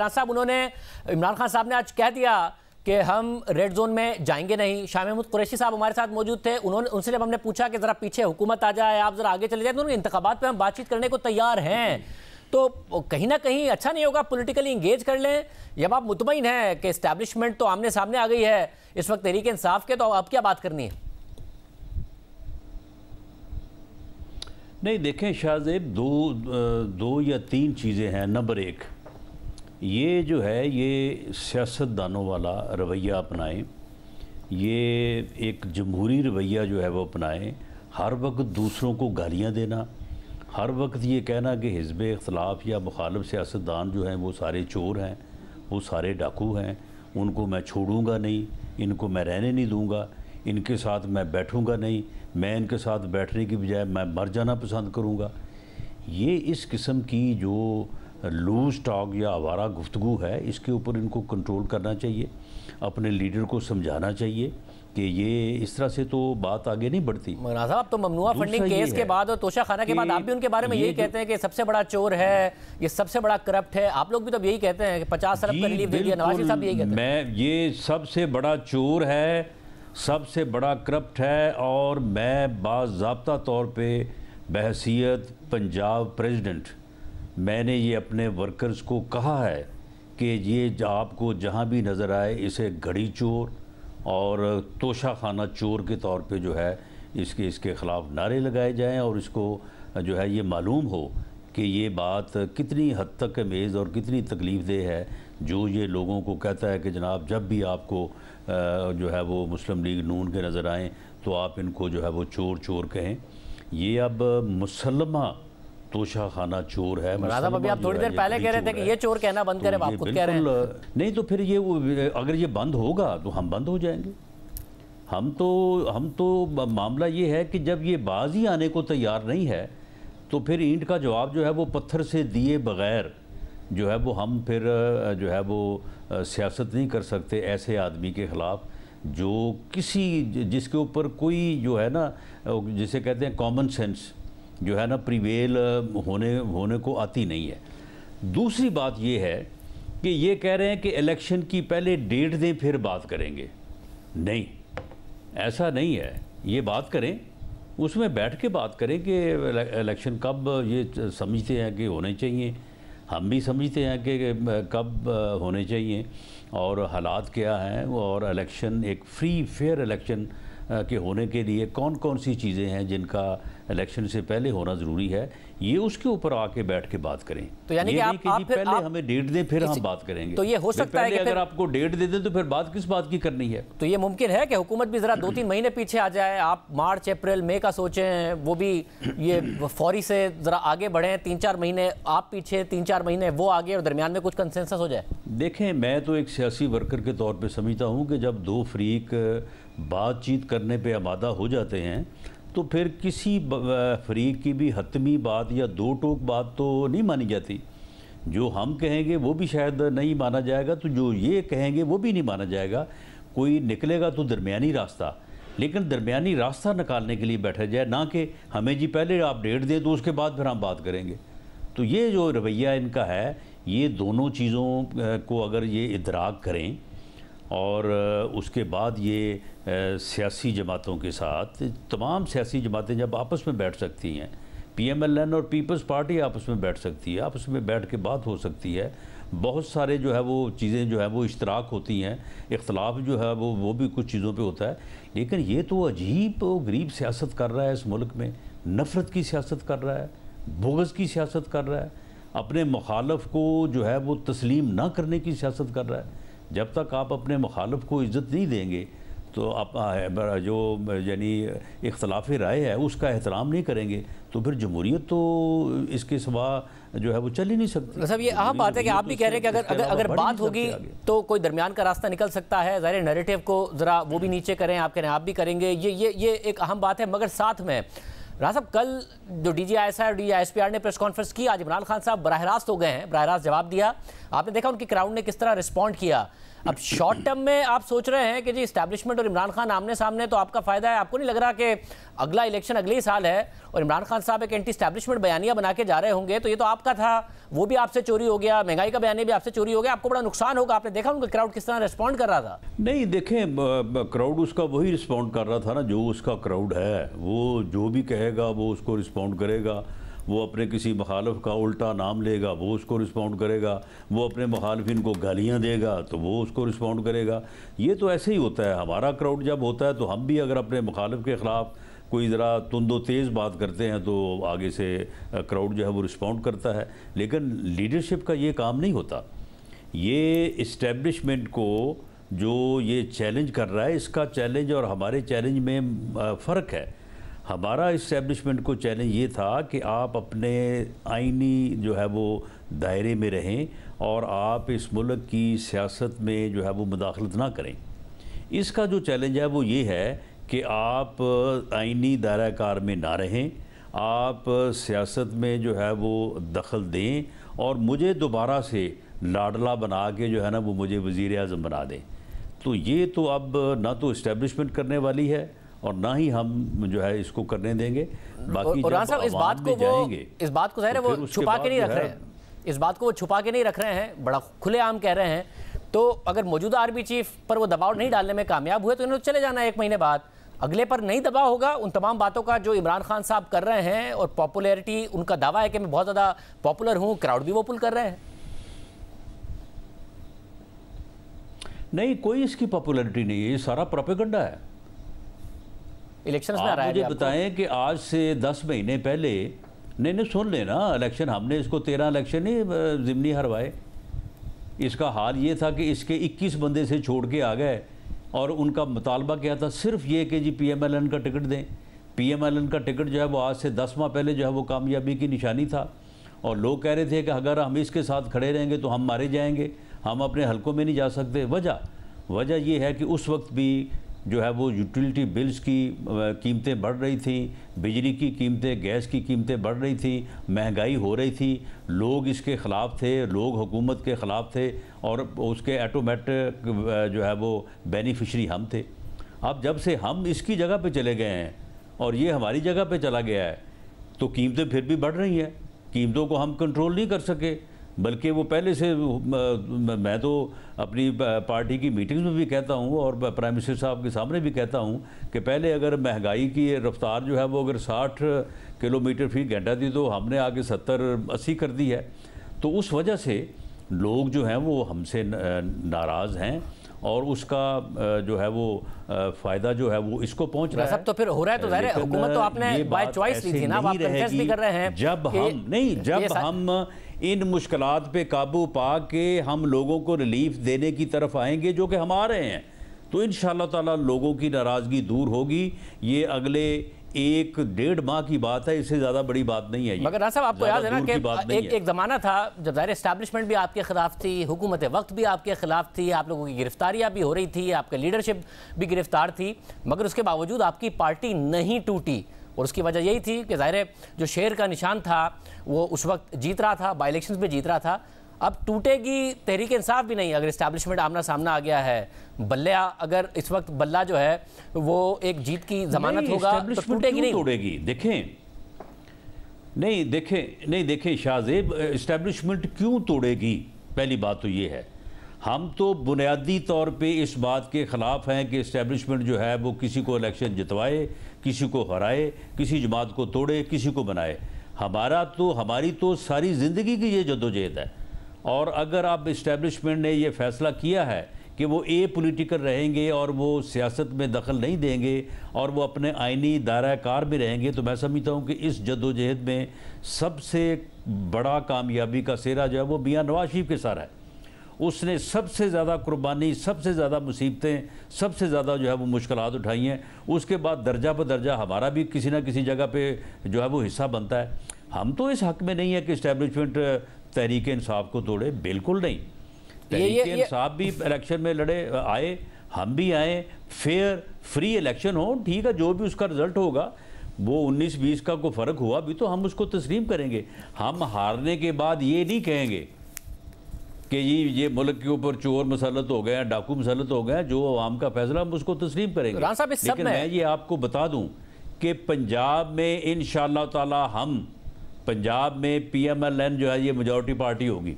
इमरान साहब उन्होंने इमरान खान साहब ने आज कह दिया कि हम रेड जोन में जाएंगे नहीं शाह महमूद कुरैशी साहब हमारे साथ मौजूद थे उन्होंने उनसे जब हमने पूछा कि ज़रा पीछे हुकूमत आ जाए आप ज़रा आगे चले जाए तो उन्होंने इंतबात पर हम बातचीत करने को तैयार हैं तो कहीं ना कहीं अच्छा नहीं होगा पोलिटिकली इंगेज कर लें जब आप मुतमिन हैं कि इस्टेब्लिशमेंट तो आमने सामने आ गई है इस वक्त तहरीक इंसाफ के तो अब क्या बात करनी है नहीं देखें शाहजेब दो दो या तीन चीज़ें हैं नंबर एक ये जो है ये सियासतदानों वाला रवैया अपनाएं ये एक जमहूरी रवैया जो है वो अपनाएं हर वक्त दूसरों को गालियाँ देना हर वक्त ये कहना कि हिजब अख्तलाफ या मुखालफ सियासतदान जो हैं वो सारे चोर हैं वो सारे डाकू हैं उनको मैं छोड़ूंगा नहीं इनको मैं रहने नहीं दूंगा इनके साथ मैं बैठूंगा नहीं मैं इनके साथ बैठने की बजाय मैं मर जाना पसंद करूंगा ये इस किस्म की जो लूज टॉक या आवारा गुफ्तु है इसके ऊपर इनको कंट्रोल करना चाहिए अपने लीडर को समझाना चाहिए कि ये इस तरह से तो बात आगे नहीं बढ़ती साहब तो ममनुआ फंडिंग केस के बाद और तोशा खाना के बाद आप भी उनके बारे में यही कहते हैं कि सबसे बड़ा चोर है ये सबसे बड़ा करप्ट है आप लोग भी तो यही कहते हैं कि पचास अरब का रिलीफ दे दिया नवाज साहब यही कहते हैं मैं ये सबसे बड़ा चोर है सबसे बड़ा करप्ट है और मैं बाबा तौर पर बहसीत पंजाब प्रेजिडेंट मैंने ये अपने वर्कर्स को कहा है कि ये आपको जहाँ भी नज़र आए इसे घड़ी चोर और तोशा खाना चोर के तौर पे जो है इसके इसके ख़िलाफ़ नारे लगाए जाएं और इसको जो है ये मालूम हो कि ये बात कितनी हद तक मेज़ और कितनी तकलीफ़ देह है जो ये लोगों को कहता है कि जनाब जब भी आपको जो है वो मुस्लिम लीग नून के नज़र आएँ तो आप इनको जो है वो चोर चोर कहें ये अब मुसलमा तोशा खाना चोर है अभी आप थोड़ी देर पहले कह रहे थे कि ये चोर कहना बंद करें तो आप खुद कह रहे हैं नहीं तो फिर ये अगर ये बंद होगा तो हम बंद हो जाएंगे हम तो हम तो मामला ये है कि जब ये बाजी आने को तैयार नहीं है तो फिर ईंट का जवाब जो है वो पत्थर से दिए बगैर जो है वो हम फिर जो है वो सियासत नहीं कर सकते ऐसे आदमी के ख़िलाफ़ जो किसी जिसके ऊपर कोई जो है ना जिसे कहते हैं कॉमन सेंस जो है ना प्रिवेल होने होने को आती नहीं है दूसरी बात ये है कि ये कह रहे हैं कि इलेक्शन की पहले डेट दें फिर बात करेंगे नहीं ऐसा नहीं है ये बात करें उसमें बैठ के बात करें कि इलेक्शन कब ये समझते हैं कि होने चाहिए हम भी समझते हैं कि कब होने चाहिए और हालात क्या हैं और इलेक्शन एक फ्री फेयर इलेक्शन के होने के लिए कौन कौन सी चीज़ें हैं जिनका इलेक्शन से पहले होना ज़रूरी है ये उसके ऊपर आके बैठ के बात करें तो यानी कि आप, कि आप पहले आप, हमें डेट दें फिर हम बात करेंगे तो ये हो सकता है कि अगर आपको डेट दे दें तो फिर बात किस बात की करनी है तो ये मुमकिन है कि हुकूमत भी ज़रा दो तीन महीने पीछे आ जाए आप मार्च अप्रैल मई का सोचें वो भी ये फौरी से ज़रा आगे बढ़ें तीन चार महीने आप पीछे तीन चार महीने वो आगे और दरमियान में कुछ कंसेंसस हो जाए देखें मैं तो एक सियासी वर्कर के तौर पर समझता हूँ कि जब दो फ्रीक बातचीत करने पर आमादा हो जाते हैं तो फिर किसी फरीक की भी हतमी बात या दो टोक बात तो नहीं मानी जाती जो हम कहेंगे वो भी शायद नहीं माना जाएगा तो जो ये कहेंगे वो भी नहीं माना जाएगा कोई निकलेगा तो दरमियानी रास्ता लेकिन दरमियानी रास्ता निकालने के लिए बैठा जाए ना कि हमें जी पहले आप डेट दें तो उसके बाद फिर हम बात करेंगे तो ये जो रवैया इनका है ये दोनों चीज़ों को अगर ये इधराक करें और उसके बाद ये सियासी जमातों के साथ तमाम सियासी जमातें जब आपस में बैठ सकती हैं पीएमएलएन और पीपल्स पार्टी आपस में बैठ सकती है आपस में बैठ के बात हो सकती है बहुत सारे जो है वो चीज़ें जो है वो इश्तराक होती हैं इख्तलाफ जो है वो वो भी कुछ चीज़ों पे होता है लेकिन ये तो अजीब गरीब सियासत कर रहा है इस मुल्क में नफ़रत की सियासत कर रहा है बोगस की सियासत कर रहा है अपने मुखालफ को जो है वो तस्लीम ना करने की सियासत कर रहा है जब तक आप अपने मुखालफ को इज़्ज़त नहीं देंगे तो आप जो यानी इख्तलाफ राय है उसका एहतराम नहीं करेंगे तो फिर जमहूरीत तो इसके सिवा जो है वो चल ही नहीं सकती सब ये अहम बात है कि आप भी कह रहे हैं कि अगर अगर अगर तो बात होगी तो कोई दरमियान का रास्ता निकल सकता है ज़ाहिर नरेटिव को ज़रा वो भी नीचे करें आप कह रहे हैं आप भी करेंगे ये ये ये एक अहम बात है मगर साथ में राज साहब कल जो D G I S I और डी एस पी आर ने प्रेस कॉन्फ्रेंस की आज इमरान खान साहब बरह रास्त हो गए हैं बरह रास्त जवाब दिया आपने देखा उनकी क्राउड ने किस तरह रिस्पॉन्ड किया अब शॉर्ट टर्म में आप सोच रहे हैं कि जी स्टैब्लिशमेंट और इमरान खान आमने सामने तो आपका फ़ायदा है आपको नहीं लग रहा कि अगला इलेक्शन अगले ही साल है और इमरान खान साहब एक एंटी स्टैब्लिशमेंट बयानिया बना के जा रहे होंगे तो ये तो आपका था वो भी आपसे चोरी हो गया महंगाई का बयानिया भी आपसे चोरी हो गया आपको बड़ा नुकसान होगा आपने देखा उनका क्राउड किस तरह रिस्पॉन्ड कर रहा था नहीं देखें क्राउड उसका वही रिस्पॉन्ड कर रहा था ना जो उसका क्राउड है वो जो भी कहेगा वो उसको रिस्पॉन्ड करेगा वो अपने किसी मुखालफ का उल्टा नाम लेगा वो उसको रिस्पॉन्ड करेगा वो अपने मुखालफिन को गालियाँ देगा तो वो उसको रिस्पॉन्ड करेगा ये तो ऐसे ही होता है हमारा क्राउड जब होता है तो हम भी अगर अपने मुखालफ के ख़िलाफ़ कोई ज़रा तुंदो तेज़ बात करते हैं तो आगे से क्राउड जो है वो रिस्पॉन्ड करता है लेकिन लीडरशिप का ये काम नहीं होता ये इस्टेब्लिशमेंट को जो ये चैलेंज कर रहा है इसका चैलेंज और हमारे चैलेंज में फ़र्क है हमारा इस्टेब्लिशमेंट को चैलेंज ये था कि आप अपने आइनी जो है वो दायरे में रहें और आप इस मुल्क की सियासत में जो है वो मुदाखलत ना करें इसका जो चैलेंज है वो ये है कि आप आइनी दायराकार में ना रहें आप सियासत में जो है वो दखल दें और मुझे दोबारा से लाडला बना के जो है ना वो मुझे वज़ी अजम बना दें तो ये तो अब ना तो इस्टेब्लिशमेंट करने वाली है और ना ही हम जो है इसको करने देंगे बाकी और जब इस बात को वो इस बात को जाहिर है तो वो छुपा के नहीं रख रहे हैं इस बात को वो छुपा के नहीं रख रहे हैं बड़ा खुलेआम कह रहे हैं तो अगर मौजूदा आर्मी चीफ पर वो दबाव नहीं डालने में कामयाब हुए तो इन्होंने चले जाना है एक महीने बाद अगले पर नहीं दबाव होगा उन तमाम बातों का जो इमरान खान साहब कर रहे हैं और पॉपुलैरिटी उनका दावा है कि मैं बहुत ज़्यादा पॉपुलर हूँ क्राउड भी वो पुल कर रहे हैं नहीं कोई इसकी पॉपुलैरिटी नहीं है ये सारा प्रोपेगंडा है इलेक्शन में आ रहा है मुझे बताएं कि आज से दस महीने पहले नहीं नहीं सुन लेना इलेक्शन हमने इसको तेरह इलेक्शन ही ज़िमनी हरवाए इसका हाल ये था कि इसके इक्कीस बंदे से छोड़ के आ गए और उनका मुतालबा क्या था सिर्फ ये कि जी पी एम एल एन का टिकट दें पी एम एल एन का टिकट जो है वो आज से दस माह पहले जो है वो कामयाबी की निशानी था और लोग कह रहे थे कि अगर हम इसके साथ खड़े रहेंगे तो हम मारे जाएंगे हम अपने हलकों में नहीं जा सकते वजह वजह यह है कि उस वक्त भी जो है वो यूटिलिटी बिल्स की कीमतें बढ़ रही थी बिजली की कीमतें गैस की कीमतें बढ़ रही थी महंगाई हो रही थी लोग इसके ख़िलाफ़ थे लोग हुकूमत के ख़िलाफ़ थे और उसके ऐटोमेटिक जो है वो बेनिफिशरी हम थे अब जब से हम इसकी जगह पे चले गए हैं और ये हमारी जगह पे चला गया है तो कीमतें फिर भी बढ़ रही हैं कीमतों को हम कंट्रोल नहीं कर सके बल्कि वो पहले से मैं तो अपनी पार्टी की मीटिंग्स में भी कहता हूँ और प्राइम मिनिस्टर साहब के सामने भी कहता हूँ कि पहले अगर महंगाई की रफ्तार जो है वो अगर 60 किलोमीटर फी घंटा थी तो हमने आगे 70 80 कर दी है तो उस वजह से लोग जो हैं वो हमसे नाराज़ हैं और उसका जो है वो फायदा जो है वो इसको पहुंच रहा है तो फिर हो रहा है तो जाहिर है हुकूमत तो आपने बाय चॉइस ली थी ना आप भी कर रहे हैं जब हम नहीं जब हम इन मुश्किल पर काबू पा के हम लोगों को रिलीफ देने की तरफ आएंगे जो कि हम आ रहे हैं तो इन ताला लोगों की नाराज़गी दूर होगी ये अगले एक डेढ़ माह की बात है इससे ज़्यादा बड़ी बात नहीं है मगर साहब आपको याद है ना कि एक, एक ज़माना था जब ज़ाहिर इस्टेबलिशमेंट भी आपके ख़िलाफ़ थी हुकूमत वक्त भी आपके ख़िलाफ़ थी आप लोगों की गिरफ्तारियाँ भी हो रही थी आपकी लीडरशिप भी गिरफ़्तार थी मगर उसके बावजूद आपकी पार्टी नहीं टूटी और उसकी वजह यही थी कि ज़ाहिर जो शेर का निशान था वो उस वक्त जीत रहा था बाई इलेक्शन में जीत रहा था अब टूटेगी तहरीक इंसाफ भी नहीं अगर इस्टेब्लिशमेंट आमना सामना आ गया है बल्ला अगर इस वक्त बल्ला जो है वो एक जीत की जमानत होगा तो टूटेगी नहीं टूटेगी देखें नहीं देखें नहीं देखें शाहजेब इस्टेब्लिशमेंट क्यों तोड़ेगी पहली बात तो ये है हम तो बुनियादी तौर पे इस बात के ख़िलाफ़ हैं कि इस्टेबलिशमेंट जो है वो किसी को इलेक्शन जितवाए किसी को हराए किसी जमात को तोड़े किसी को बनाए हमारा तो हमारी तो सारी ज़िंदगी की ये जदोजहद है और अगर आप इस्टेबलिशमेंट ने ये फ़ैसला किया है कि वो ए पोलिटिकल रहेंगे और वो सियासत में दखल नहीं देंगे और वो अपने आइनी दायरा कार में रहेंगे तो मैं समझता हूँ कि इस जदोजहद में सबसे बड़ा कामयाबी का सेरा जो है वो मियाँ नवाज शरीफ के सारा है उसने सबसे ज़्यादा कुर्बानी सबसे ज़्यादा मुसीबतें सबसे ज़्यादा जो है वो मुश्किल उठाई हैं उसके बाद दर्जा ब दर्जा हमारा भी किसी ना किसी जगह पर जो है वो हिस्सा बनता है हम तो इस हक में नहीं है कि इस्टेब्लिशमेंट तहरीक इंसाफ को तोड़े बिल्कुल नहीं तहरीक इंसाफ भी इलेक्शन में लड़े आए हम भी आए फेयर फ्री इलेक्शन हो ठीक है जो भी उसका रिजल्ट होगा वो 19-20 का को फ़र्क हुआ भी तो हम उसको तस्लीम करेंगे हम हारने के बाद ये नहीं कहेंगे कि ये ये मुल्क के ऊपर चोर मसलत हो गए डाकू मसलत हो गए जो आवाम का फैसला हम उसको तस्लीम करेंगे लेकिन मैं ये आपको बता दूँ कि पंजाब में इन शाह हम पंजाब में पी एम एल एन जो है ये मेजोरिटी पार्टी होगी